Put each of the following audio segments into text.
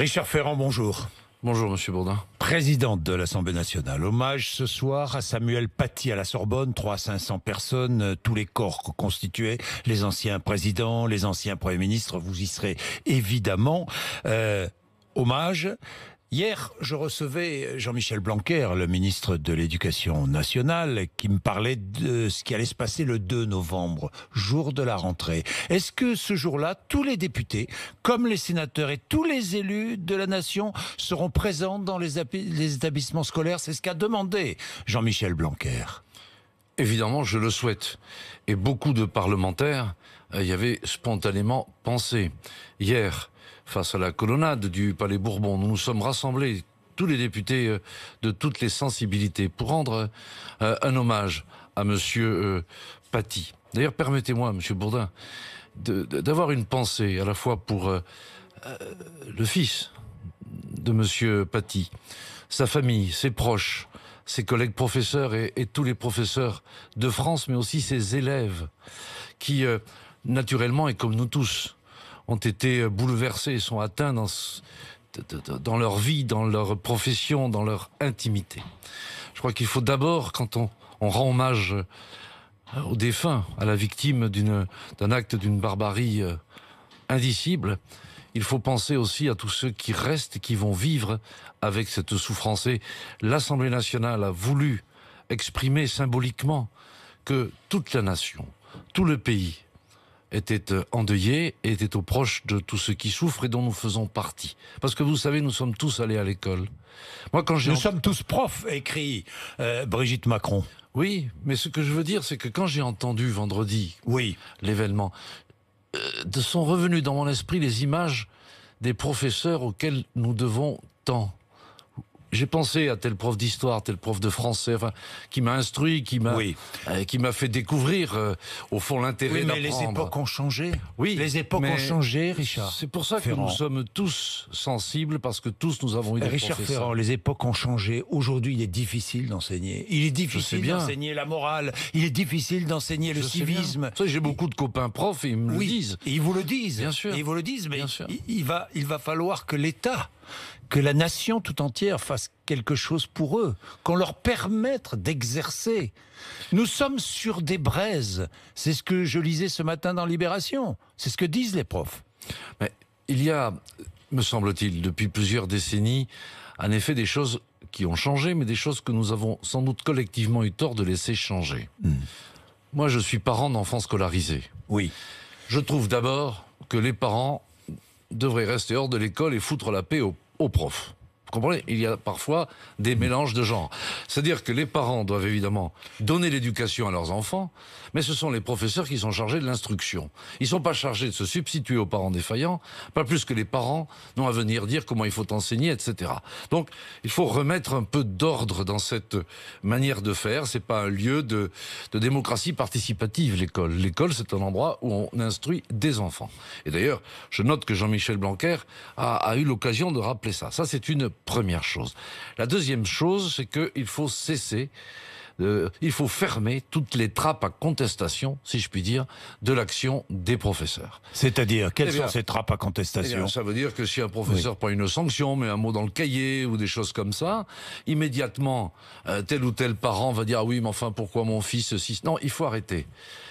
Richard Ferrand, bonjour. Bonjour, Monsieur Bourdin. Présidente de l'Assemblée nationale. Hommage ce soir à Samuel Paty à la Sorbonne. 300 à 500 personnes, euh, tous les corps que les anciens présidents, les anciens premiers ministres. Vous y serez évidemment. Euh, hommage. Hier, je recevais Jean-Michel Blanquer, le ministre de l'Éducation nationale, qui me parlait de ce qui allait se passer le 2 novembre, jour de la rentrée. Est-ce que ce jour-là, tous les députés, comme les sénateurs et tous les élus de la nation seront présents dans les, établissements scolaires C'est ce qu'a demandé Jean-Michel Blanquer. Évidemment, je le souhaite. Et beaucoup de parlementaires euh, y avaient spontanément pensé. Hier, face à la colonnade du Palais Bourbon. Nous nous sommes rassemblés, tous les députés euh, de toutes les sensibilités, pour rendre euh, un hommage à M. Euh, Paty. D'ailleurs, permettez-moi, Monsieur Bourdin, d'avoir une pensée à la fois pour le fils de M. Paty, sa famille, ses proches, ses collègues professeurs et, tous les professeurs de France, mais aussi ses élèves, qui naturellement et comme nous tous ont été euh, bouleversés et sont atteints dans, leur vie, dans leur profession, dans leur intimité. Je crois qu'il faut d'abord, quand on, on rend hommage euh, aux défunts, à la victime d'un acte d'une barbarie euh, indicible, il faut penser aussi à tous ceux qui restent et qui vont vivre avec cette souffrance. L'Assemblée nationale a voulu exprimer symboliquement que toute la nation, tout le pays était euh, endeuillé et était au proche de tous ceux qui souffrent et dont nous faisons partie. Parce que vous savez, nous sommes tous allés à l'école. Moi, quand j'ai nous sommes tous profs, écrit euh, Brigitte Macron. Oui, mais ce que je veux dire, c'est que quand j'ai entendu vendredi, oui, l'événement, euh, sont revenus dans mon esprit les images des professeurs auxquels nous devons tant j'ai pensé à tel prof d'histoire, tel prof de français, enfin, qui m'a instruit, qui m'a, oui. Euh, qui m'a fait découvrir, euh, au fond, l'intérêt oui, mais les époques ont changé. Oui. Les époques ont changé, Richard. C'est pour ça que nous sommes tous sensibles, parce que tous nous avons eu des Richard Ferrand, les époques ont changé. Aujourd'hui, il est difficile d'enseigner. Il est difficile d'enseigner la morale. Il est difficile d'enseigner le civisme. j'ai beaucoup de copains profs ils me le disent. ils vous le disent. Bien sûr. ils vous le disent, mais Bien sûr. il, va, il va falloir que l'État que la nation tout entière fasse quelque chose pour eux, qu'on leur permette d'exercer. Nous sommes sur des braises. C'est ce que je lisais ce matin dans Libération. C'est ce que disent les profs. il y a, me semble-t-il, depuis plusieurs décennies, en effet des choses qui ont changé, mais des choses que nous avons sans doute collectivement eu tort de laisser changer. Hmm. Moi, je suis parent d'enfants scolarisés. Oui. Je trouve d'abord que les parents devrait rester hors de l'école et foutre la paix aux, aux profs comprenez Il y a parfois des mélanges de genres. C'est-à-dire que les parents doivent évidemment donner l'éducation à leurs enfants, mais ce sont les professeurs qui sont chargés de l'instruction. Ils ne sont pas chargés de se substituer aux parents défaillants, pas plus que les parents n'ont à venir dire comment il faut enseigner, etc. Donc, il faut remettre un peu d'ordre dans cette manière de faire. C'est pas un lieu de, de démocratie participative, l'école. L'école, c'est un endroit où on instruit des enfants. Et d'ailleurs, je note que Jean-Michel Blanquer a, a eu l'occasion de rappeler ça. Ça, c'est une première chose. La deuxième chose, c'est qu'il faut cesser il faut fermer toutes les trappes à contestation, si je puis dire, de l'action des professeurs. C'est-à-dire, quelles eh sont ces trappes à contestation eh Ça veut dire que si un professeur prend une sanction, met un mot dans le cahier ou des choses comme ça, immédiatement, euh, tel ou tel parent va dire ah oui, mais enfin pourquoi mon fils si Non, il faut arrêter.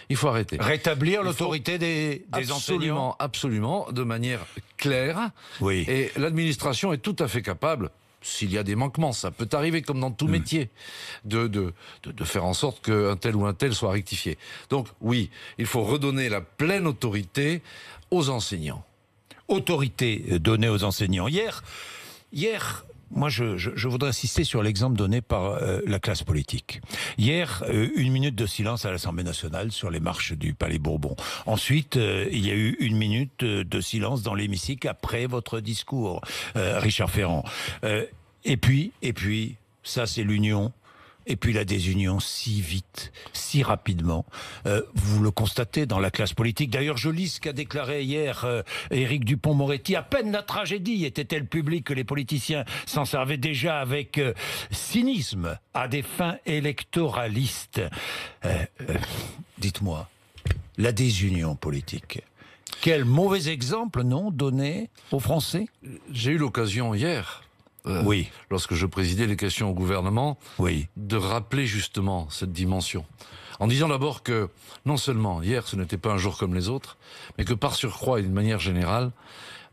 Il faut arrêter. Rétablir l'autorité des, des absolument, Absolument, de manière claire. Oui. Et l'administration est tout à fait capable s'il y a des manquements. Ça peut arriver, comme dans tout hmm. métier, de, de, faire en sorte qu'un tel ou un tel soit rectifié. Donc oui, il faut redonner la pleine autorité aux enseignants. Autorité euh, donnée aux enseignants. Hier, hier moi, je, voudrais insister sur l'exemple donné par euh, la classe politique. Hier, euh, une minute de silence à l'Assemblée nationale sur les marches du Palais Bourbon. Ensuite, il y a eu une minute de silence dans l'hémicycle après votre discours, Richard Ferrand. Et puis, et puis, ça c'est l'union. Et puis la désunion si vite, si rapidement. Euh, vous le constatez dans la classe politique. D'ailleurs, je lis ce qu'a déclaré hier euh, Éric Dupont-Moretti. À peine la tragédie était-elle publique que les politiciens s'en servaient déjà avec euh, cynisme à des fins électoralistes. Dites-moi, la désunion politique, quel mauvais exemple, non, donné aux Français J'ai eu l'occasion hier euh, oui. lorsque je présidais les questions au gouvernement, oui. de rappeler justement cette dimension. En disant d'abord que non seulement hier ce n'était pas un jour comme les autres, mais que par surcroît et d'une manière générale,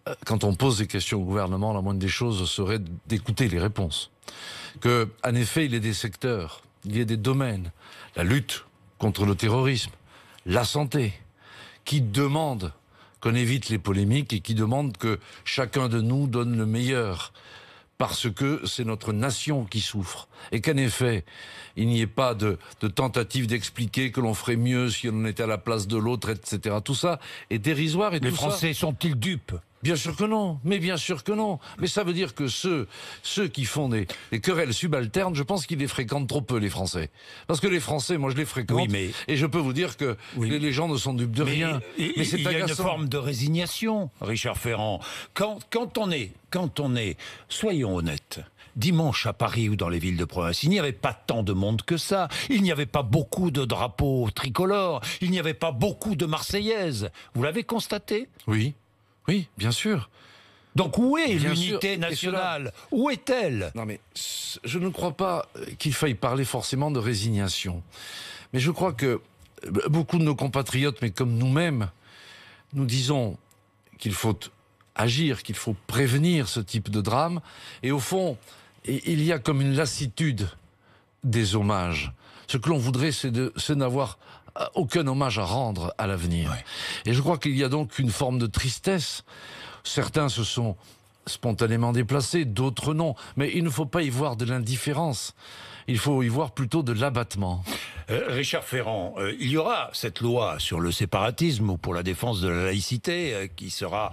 euh, quand on pose des questions au gouvernement, la moindre des choses serait d'écouter les réponses. Que, en effet, il y a des secteurs, il y a des domaines, la lutte contre le terrorisme, la santé, qui demandent qu'on évite les polémiques et qui demandent que chacun de nous donne le meilleur parce que c'est notre nation qui souffre. Et qu'en effet, il n'y ait pas de, de tentative d'expliquer que l'on ferait mieux si on était à la place de l'autre, etc. Tout ça est dérisoire. Et Les Français sont-ils dupes Bien sûr que non, mais bien sûr que non. Mais ça veut dire que ceux, ceux qui font des, querelles subalternes, je pense qu'ils les fréquentent trop peu, les Français. Parce que les Français, moi je les fréquente, oui, mais... et je peux vous dire que les, gens ne sont dupes de rien. mais c'est Il y a une forme de résignation, Richard Ferrand. Quand, on est, quand on est, soyons honnêtes, dimanche à Paris ou dans les villes de province, il n'y avait pas tant de monde que ça. Il n'y avait pas beaucoup de drapeaux tricolores. Il n'y avait pas beaucoup de Marseillaises. Vous l'avez constaté Oui. Oui, bien sûr. Donc où est l'unité nationale Où est-elle Non mais je ne crois pas qu'il faille parler forcément de résignation. Mais je crois que euh, beaucoup de nos compatriotes, mais comme nous-mêmes, nous disons qu'il faut agir, qu'il faut prévenir ce type de drame. Et au fond, il y a comme une lassitude des hommages. Ce que l'on voudrait, c'est de d'avoir aucun hommage à rendre à l'avenir. Et je crois qu'il y a donc une forme de tristesse. Certains se sont spontanément déplacés, d'autres non. Mais il ne faut pas y voir de l'indifférence. Il faut y voir plutôt de l'abattement. Euh, Richard Ferrand, euh, il y aura cette loi sur le séparatisme ou pour la défense de la laïcité euh, qui sera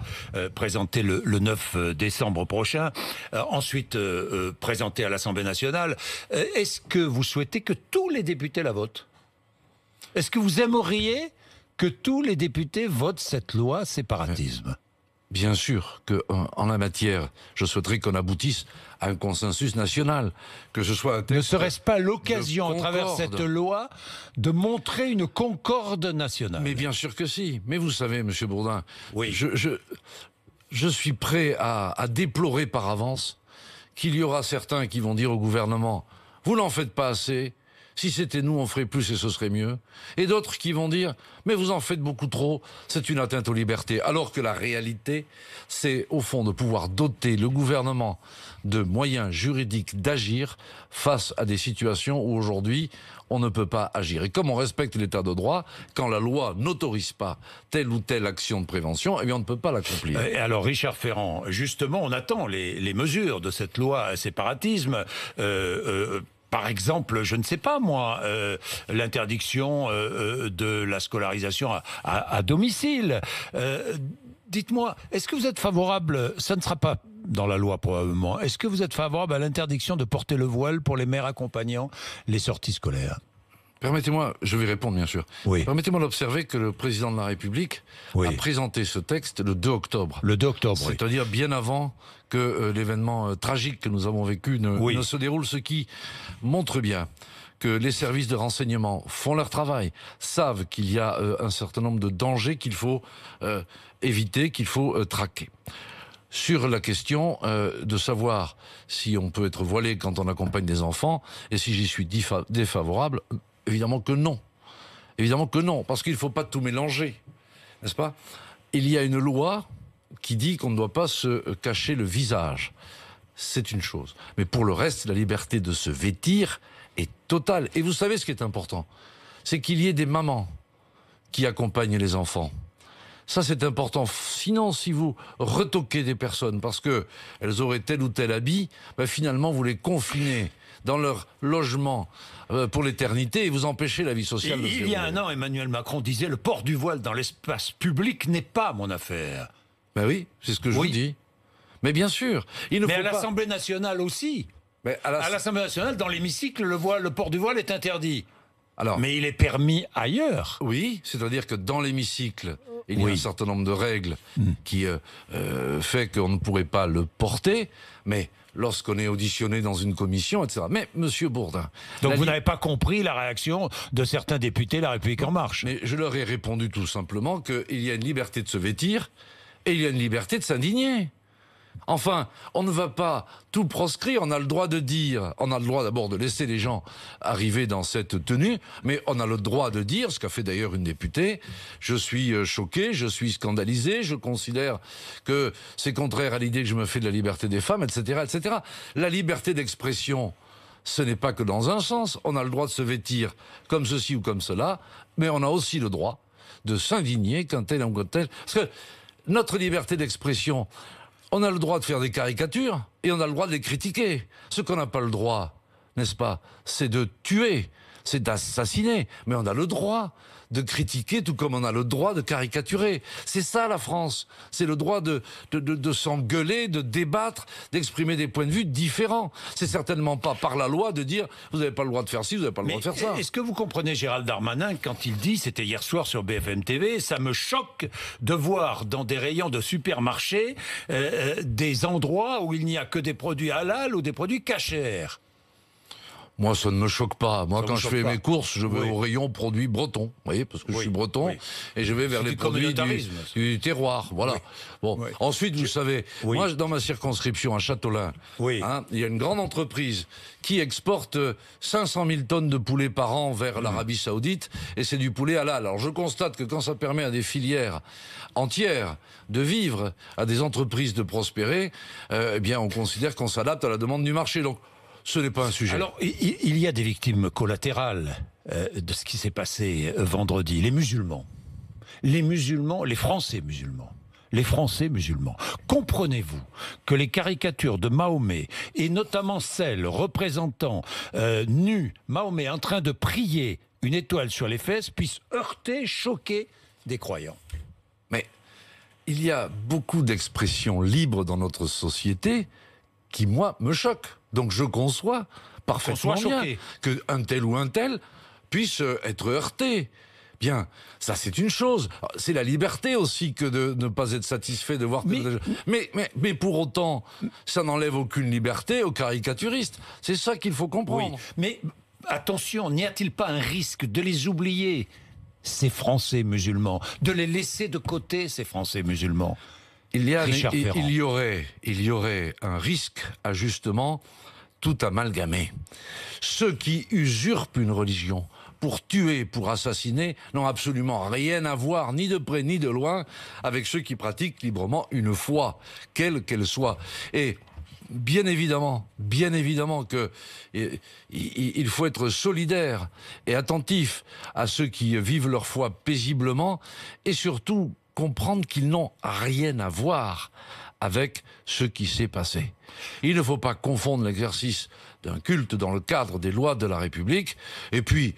présentée le, le 9 décembre prochain, ensuite présentée à l'Assemblée nationale. Est-ce que vous souhaitez que tous les députés la votent est-ce que vous aimeriez que tous les députés votent cette loi séparatisme Bien sûr que euh, en la matière, je souhaiterais qu'on aboutisse à un consensus national, que ce soit ne serait-ce pas l'occasion à travers cette loi de montrer une concorde nationale Mais bien sûr que si. Mais vous savez, Monsieur Bourdin, je, je, suis prêt à, à déplorer par avance qu'il y aura certains qui vont dire au gouvernement vous n'en faites pas assez, si c'était nous, on ferait plus et ce serait mieux. Et d'autres qui vont dire, mais vous en faites beaucoup trop, c'est une atteinte aux libertés. Alors que la réalité, c'est au fond de pouvoir doter le gouvernement de moyens juridiques d'agir face à des situations où aujourd'hui, on ne peut pas agir. Et comme on respecte l'état de droit, quand la loi n'autorise pas telle ou telle action de prévention, eh bien on ne peut pas l'accomplir. Alors Richard Ferrand, justement, on attend les, mesures de cette loi séparatisme. Euh, euh, par exemple, je ne sais pas moi, euh, l'interdiction euh, euh, de la scolarisation à, domicile. Dites-moi, est-ce que vous êtes favorable, ça ne sera pas dans la loi probablement, est-ce que vous êtes favorable à l'interdiction de porter le voile pour les mères accompagnant les sorties scolaires Permettez-moi, je vais répondre bien sûr. Permettez-moi d'observer que le président de la République a présenté ce texte le 2 octobre. Le 2 octobre, C'est-à-dire bien avant que euh, l'événement euh, tragique que nous avons vécu ne, se déroule, ce qui montre bien que les services de renseignement font leur travail, savent qu'il y a euh, un certain nombre de dangers qu'il faut éviter, qu'il faut traquer sur la question de savoir si on peut être voilé quand on accompagne des enfants, et si j'y suis défavorable, Évidemment que non. Évidemment que non, parce qu'il ne faut pas tout mélanger, n'est-ce pas Il y a une loi qui dit qu'on ne doit pas se cacher le visage. C'est une chose. Mais pour le reste, la liberté de se vêtir est totale. Et vous savez ce qui est important C'est qu'il y ait des mamans qui accompagnent les enfants. Ça, c'est important. Sinon, si vous retoquez des personnes parce qu'elles elles auraient tel ou tel habit, ben, finalement, vous les confinez dans leur logement euh, pour l'éternité et vous empêchez la vie sociale. Il, il y a un an, Emmanuel Macron disait le port du voile dans l'espace public n'est pas mon affaire. Ben oui, c'est ce que je vous dis. Mais bien sûr, il ne Mais à l'Assemblée nationale aussi. Mais à l'Assemblée nationale, dans l'hémicycle, le, voile, le port du voile est interdit. Alors, mais il est permis ailleurs. Oui, c'est-à-dire que dans l'hémicycle, il y a un certain nombre de règles hmm. qui font euh, euh, fait qu'on ne pourrait pas le porter, mais lorsqu'on est auditionné dans une commission, etc. Mais, Monsieur Bourdin. Donc vous n'avez pas compris la réaction de certains députés de La République En Marche Mais je leur ai répondu tout simplement qu'il y a une liberté de se vêtir et il y a une liberté de s'indigner. Enfin, on ne va pas tout proscrire, on a le droit de dire, on a le droit d'abord de laisser les gens arriver dans cette tenue, mais on a le droit de dire, ce qu'a fait d'ailleurs une députée, je suis euh, choqué, je suis scandalisé, je considère que c'est contraire à l'idée que je me fais de la liberté des femmes, etc. etc. La liberté d'expression, ce n'est pas que dans un sens, on a le droit de se vêtir comme ceci ou comme cela, mais on a aussi le droit de s'indigner quand tel ou tel. Parce que notre liberté d'expression, on a le droit de faire des caricatures et on a le droit de les critiquer. Ce qu'on n'a pas le droit, n'est-ce pas, c'est de tuer, c'est d'assassiner. Mais on a le droit de critiquer, tout comme on a le droit de caricaturer. C'est ça la France. C'est le droit de, de, de, de s'engueuler, de débattre, d'exprimer des points de vue différents. C'est certainement pas par la loi de dire vous n'avez pas le droit de faire ci, vous n'avez pas le droit de faire ça. Est-ce que vous comprenez Gérald Darmanin quand il dit, c'était hier soir sur BFM TV, ça me choque de voir dans des rayons de supermarché euh, euh, des endroits où il n'y a que des produits halal ou des produits cachers. Moi, ça ne me choque pas. Moi, quand je fais mes courses, je vais au rayon produits bretons, vous voyez, parce que je suis breton, et je vais vers les produits du, terroir. Voilà. Bon. Ensuite, vous savez, moi, dans ma circonscription à Châtelain, hein, il y a une grande entreprise qui exporte 500 euh, 000 tonnes de poulet par an vers mmh. l'Arabie Saoudite, et c'est du poulet halal. Alors, je constate que quand ça permet à des filières entières de vivre, à des entreprises de prospérer, euh, eh bien, on considère qu'on s'adapte à la demande du marché. Donc, ce n'est pas un sujet. Alors, il y a des victimes collatérales euh, de ce qui s'est passé euh, vendredi. Les musulmans. Les musulmans, les Français musulmans les Français musulmans. Comprenez-vous que les caricatures de Mahomet, et notamment celles représentant euh, nu Mahomet en train de prier une étoile sur les fesses, puissent heurter, choquer des croyants Mais il y a beaucoup d'expressions libres dans notre société qui, moi, me choquent. Donc je conçois parfaitement bien qu'un tel ou un tel puisse euh, être heurté. Bien, ça c'est une chose. C'est la liberté aussi que de ne pas être satisfait de voir. Mais, mais, pour autant, ça n'enlève aucune liberté aux caricaturistes. C'est ça qu'il faut comprendre. mais attention, n'y a-t-il pas un risque de les oublier ces Français musulmans, de les laisser de côté, ces Français musulmans. Il y, a, aurait, il y aurait un risque à justement tout amalgamer. Ceux qui usurpent une religion pour tuer, pour assassiner, n'ont absolument rien à voir, ni de près ni de loin, avec ceux qui pratiquent librement une foi, quelle qu'elle soit. Et bien évidemment, bien évidemment que eh, il faut être solidaire et attentif à ceux qui vivent leur foi paisiblement et surtout comprendre qu'ils n'ont rien à voir avec ce qui s'est passé. Il ne faut pas confondre l'exercice d'un culte dans le cadre des lois de la République et puis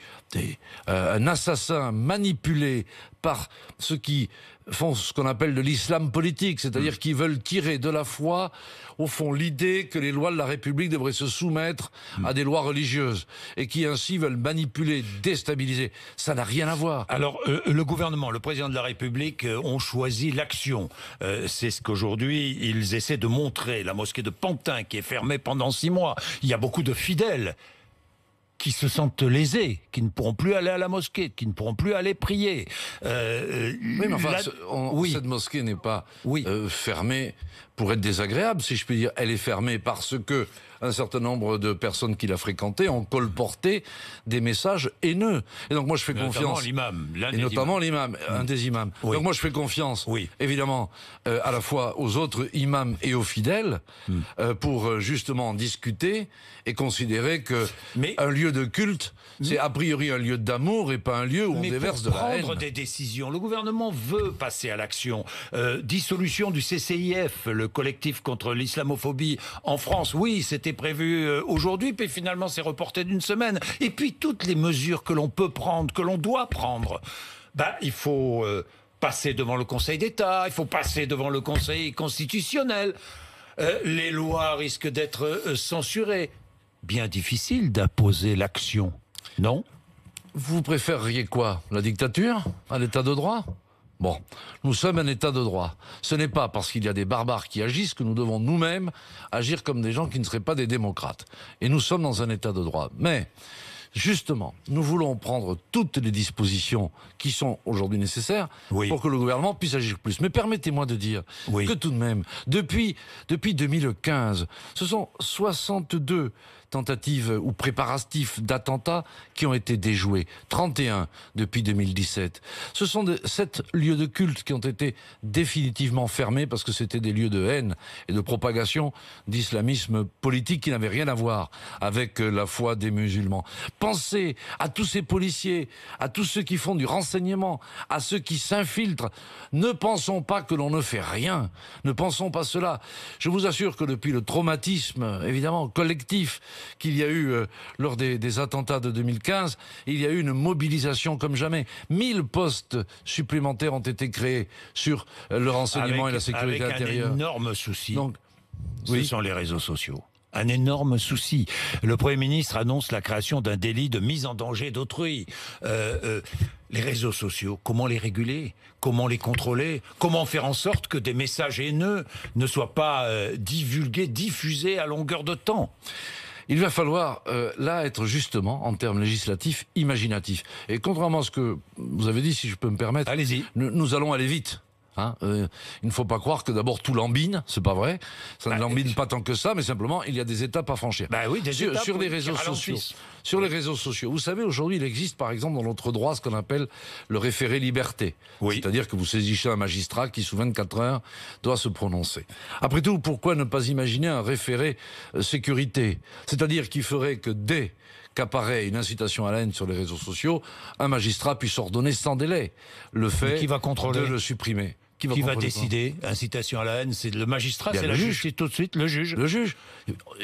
euh, un assassin manipulé par ceux qui font ce qu'on appelle de l'islam politique, c'est-à-dire mm. qui veulent tirer de la foi, au fond, l'idée que les lois de la République devraient se soumettre mm. à des lois religieuses et qui ainsi veulent manipuler, déstabiliser. Ça n'a rien à voir. Alors, euh, le gouvernement, le président de la République euh, ont choisi l'action. Euh, c'est ce qu'aujourd'hui ils essaient de montrer. La mosquée de Pantin qui est fermée pendant six mois. Il y a beaucoup de fidèles qui se sentent lésés, qui ne pourront plus aller à la mosquée, qui ne pourront plus aller prier. Euh, euh, oui, mais enfin, cette mosquée n'est pas euh, fermée pour être désagréable, si je peux dire. Elle est fermée parce que un certain nombre de personnes qu'il a fréquentées ont colporté des messages haineux. Et donc moi je fais confiance... — Notamment l'imam. Et notamment l'imam, un mm. des imams. Donc moi je fais confiance, évidemment, euh, à la fois aux autres imams et aux fidèles mm. euh, pour euh, justement discuter et considérer que un lieu de culte, c'est a priori un lieu d'amour et pas un lieu où on déverse de la haine. prendre des décisions. Le gouvernement veut passer à l'action. dissolution du CCIF, le collectif contre l'islamophobie en France. Oui, c'est prévu euh, aujourd'hui, puis finalement c'est reporté d'une semaine. Et puis toutes les mesures que l'on peut prendre, que l'on doit prendre, ben, il faut euh, passer devant le Conseil d'État, il faut passer devant le Conseil constitutionnel. Euh, les lois risquent d'être censurées. Bien difficile d'imposer l'action, non Vous préféreriez quoi La dictature À l'état de droit Bon, nous sommes un État de droit. Ce n'est pas parce qu'il y a des barbares qui agissent que nous devons nous-mêmes agir comme des gens qui ne seraient pas des démocrates. Et nous sommes dans un État de droit. Mais, justement, nous voulons prendre toutes les dispositions qui sont aujourd'hui nécessaires pour que le gouvernement puisse agir plus. Mais permettez-moi de dire que tout de même, depuis, depuis 2015, ce sont 62 tentatives ou préparatifs d'attentats qui ont été déjoués. 31 depuis 2017. Ce sont sept lieux de culte qui ont été définitivement fermés parce que c'était des lieux de haine et de propagation d'islamisme politique qui n'avait rien à voir avec euh, la foi des musulmans. Pensez à tous ces policiers, à tous ceux qui font du renseignement, à ceux qui s'infiltrent. Ne pensons pas que l'on ne fait rien. Ne pensons pas cela. Je vous assure que depuis le traumatisme, évidemment, collectif qu'il y a eu, euh, lors des, attentats de 2015, il y a eu une mobilisation comme jamais. 1000 postes supplémentaires ont été créés sur euh, le renseignement et la sécurité avec intérieure. Un énorme souci. Donc, ce oui. sont les réseaux sociaux un énorme souci. Le Premier ministre annonce la création d'un délit de mise en danger d'autrui. Euh, les réseaux sociaux, comment les réguler Comment les contrôler Comment faire en sorte que des messages haineux ne soient pas divulgués, diffusés à longueur de temps il va falloir euh, là être justement, en termes législatifs, imaginatif. Et contrairement à ce que vous avez dit, si je peux me permettre, allez-y. nous allons aller vite. Hein, euh, il ne faut pas croire que d'abord tout lambine, c'est pas vrai. Ça ne bah, lambine pas tant que ça, mais simplement il y a des étapes à franchir. Bah oui, des sur, les réseaux sociaux. Sur les réseaux sociaux, vous savez aujourd'hui il existe par exemple dans notre droit ce qu'on appelle le référé liberté, oui. c'est-à-dire que vous saisissez un magistrat qui sous 24 heures doit se prononcer. Après tout, pourquoi ne pas imaginer un référé euh, sécurité, c'est-à-dire qui ferait que dès qu'apparaît une incitation à la haine sur les réseaux sociaux, un magistrat puisse ordonner sans délai le fait va contrôler. de le supprimer. Qui va, décider Incitation à la haine, c'est le magistrat, c'est la juge, c'est tout de suite le juge. Le juge.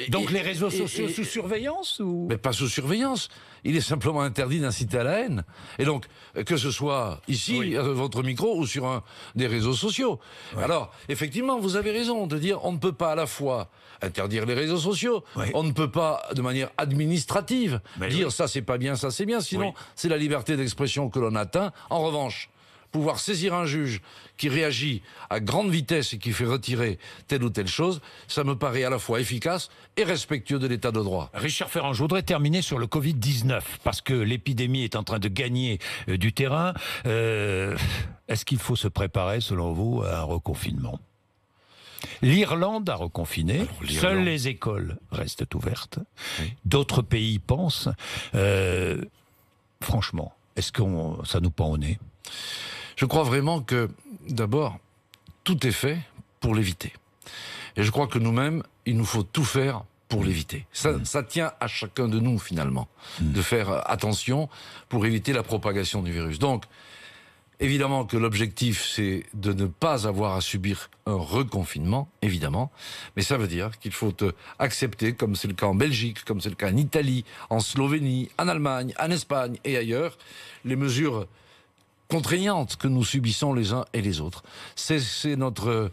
Donc les réseaux sociaux sous surveillance ou Mais pas sous surveillance. Il est simplement interdit d'inciter à la haine. Et donc, que ce soit ici, à votre micro, ou sur un, des réseaux sociaux. Alors, effectivement, vous avez raison de dire on ne peut pas à la fois interdire les réseaux sociaux, on ne peut pas, de manière administrative, dire ça c'est pas bien, ça c'est bien, sinon c'est la liberté d'expression que l'on atteint. En revanche, pouvoir saisir un juge qui réagit à grande vitesse et qui fait retirer telle ou telle chose, ça me paraît à la fois efficace et respectueux de l'état de droit. Richard Ferrand, je voudrais terminer sur le Covid-19, parce que l'épidémie est en train de gagner euh, du terrain. Euh, est-ce qu'il faut se préparer, selon vous, à un reconfinement L'Irlande a reconfiné, seules les écoles restent ouvertes. D'autres pays pensent. Euh, franchement, est-ce que ça nous pend au nez je crois vraiment que, d'abord, tout est fait pour l'éviter. Et je crois que nous-mêmes, il nous faut tout faire pour mm. l'éviter. Mm. Ça, tient à chacun de nous, finalement, mm. de faire euh, attention pour éviter la propagation du virus. Donc, évidemment que l'objectif, c'est de ne pas avoir à subir un reconfinement, évidemment, mais ça veut dire qu'il faut euh, accepter, comme c'est le cas en Belgique, comme c'est le cas en Italie, en Slovénie, en Allemagne, en Espagne et ailleurs, les mesures contraignantes que nous subissons les uns et les autres. C'est notre,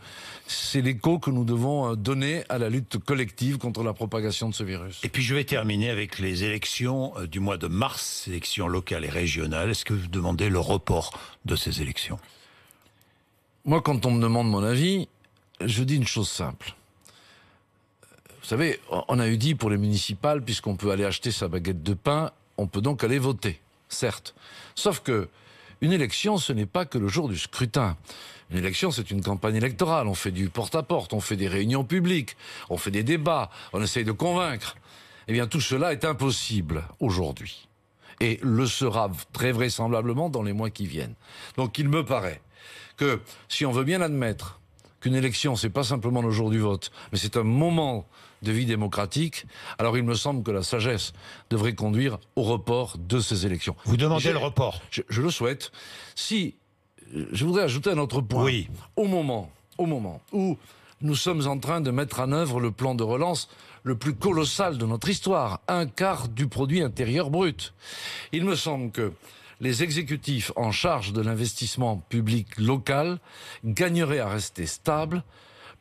c'est l'écho que nous devons euh, donner à la lutte collective contre la propagation de ce virus. Et puis je vais terminer avec les élections euh, du mois de mars, élections locales et régionales. Est-ce que vous demandez le report de ces élections Moi, quand on me demande mon avis, je dis une chose simple. Vous savez, on a eu dit pour les municipales, puisqu'on peut aller acheter sa baguette de pain, on peut donc aller voter, certes. Sauf que une élection, ce n'est pas que le jour du scrutin. Une élection, c'est une campagne électorale. On fait du porte-à-porte, on fait des réunions publiques, on fait des débats, on essaye de convaincre. Eh bien, tout cela est impossible aujourd'hui. Et le sera très vraisemblablement dans les mois qui viennent. Donc, il me paraît que si on veut bien admettre qu'une élection, c'est pas simplement le jour du vote, mais c'est un moment de vie démocratique, alors il me semble que la sagesse devrait conduire au report de ces élections. Vous demandez le report je, le souhaite. Si, euh, je voudrais ajouter un autre point. Oui. Au moment, au moment où nous sommes en train de mettre en œuvre le plan de relance le plus colossal de notre histoire, un quart du produit intérieur brut, il me semble que les exécutifs en charge de l'investissement public local gagneraient à rester stables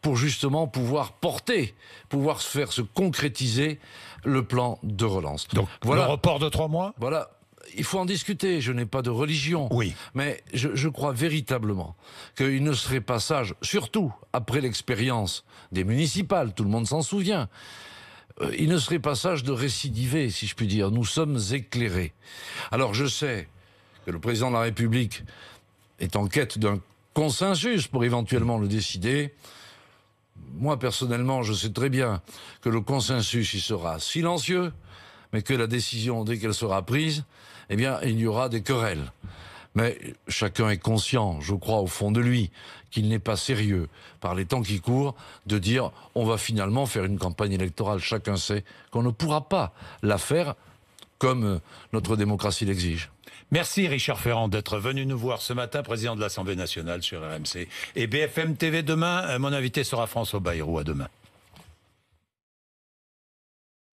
pour justement pouvoir porter, pouvoir se faire se concrétiser le plan de relance. Donc voilà. le report de trois mois Voilà. Il faut en discuter, je n'ai pas de religion. Oui. Mais je, je crois véritablement qu'il ne serait pas sage, surtout après l'expérience des municipales, tout le monde s'en souvient, euh, il ne serait pas sage de récidiver, si je puis dire. Nous sommes éclairés. Alors je sais, que le président de la République est en quête d'un consensus pour éventuellement le décider, moi personnellement, je sais très bien que le consensus il sera silencieux, mais que la décision, dès qu'elle sera prise, eh bien, il y aura des querelles. Mais chacun est conscient, je crois, au fond de lui, qu'il n'est pas sérieux, par les temps qui courent, de dire on va finalement faire une campagne électorale. Chacun sait qu'on ne pourra pas la faire comme euh, notre démocratie l'exige. Merci Richard Ferrand d'être venu nous voir ce matin, président de l'Assemblée nationale sur RMC et BFM TV demain. Euh, mon invité sera François Bayrou. À demain.